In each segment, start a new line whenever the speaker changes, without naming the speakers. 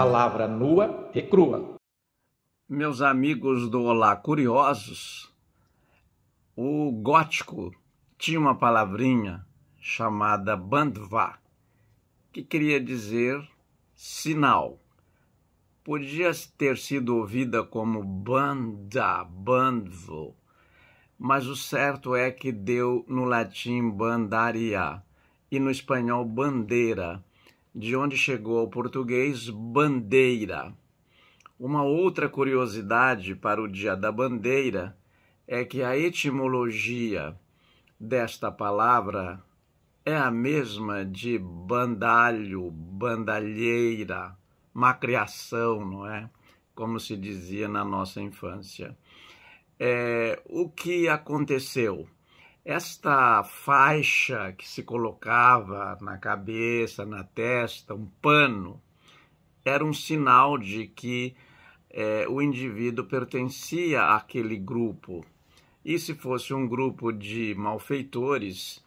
palavra nua e crua. Meus amigos do Olá Curiosos, o gótico tinha uma palavrinha chamada bandvá, que queria dizer sinal. Podia ter sido ouvida como banda, bandvo, mas o certo é que deu no latim bandaria e no espanhol bandeira, de onde chegou ao português bandeira. Uma outra curiosidade para o Dia da Bandeira é que a etimologia desta palavra é a mesma de bandalho, bandalheira, macriação, não é? Como se dizia na nossa infância. É, o que aconteceu? Esta faixa que se colocava na cabeça, na testa, um pano, era um sinal de que é, o indivíduo pertencia àquele grupo. E se fosse um grupo de malfeitores,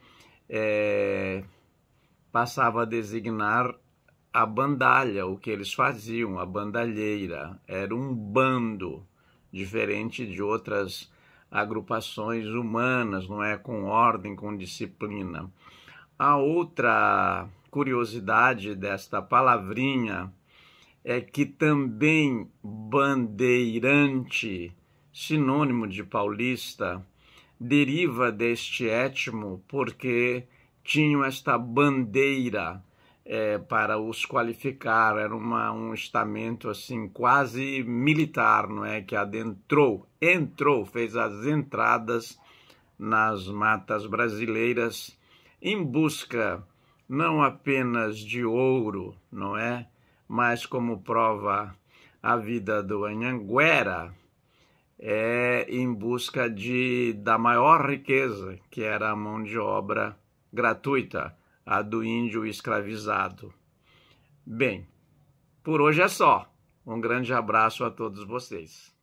é, passava a designar a bandalha, o que eles faziam, a bandalheira. Era um bando, diferente de outras agrupações humanas, não é? Com ordem, com disciplina. A outra curiosidade desta palavrinha é que também bandeirante, sinônimo de paulista, deriva deste étimo porque tinham esta bandeira é, para os qualificar. Era uma, um estamento assim quase militar, não é? Que adentrou, entrou, fez as entradas nas matas brasileiras em busca não apenas de ouro, não é? Mas como prova a vida do Anhanguera é em busca de da maior riqueza, que era a mão de obra gratuita a do índio escravizado. Bem, por hoje é só. Um grande abraço a todos vocês.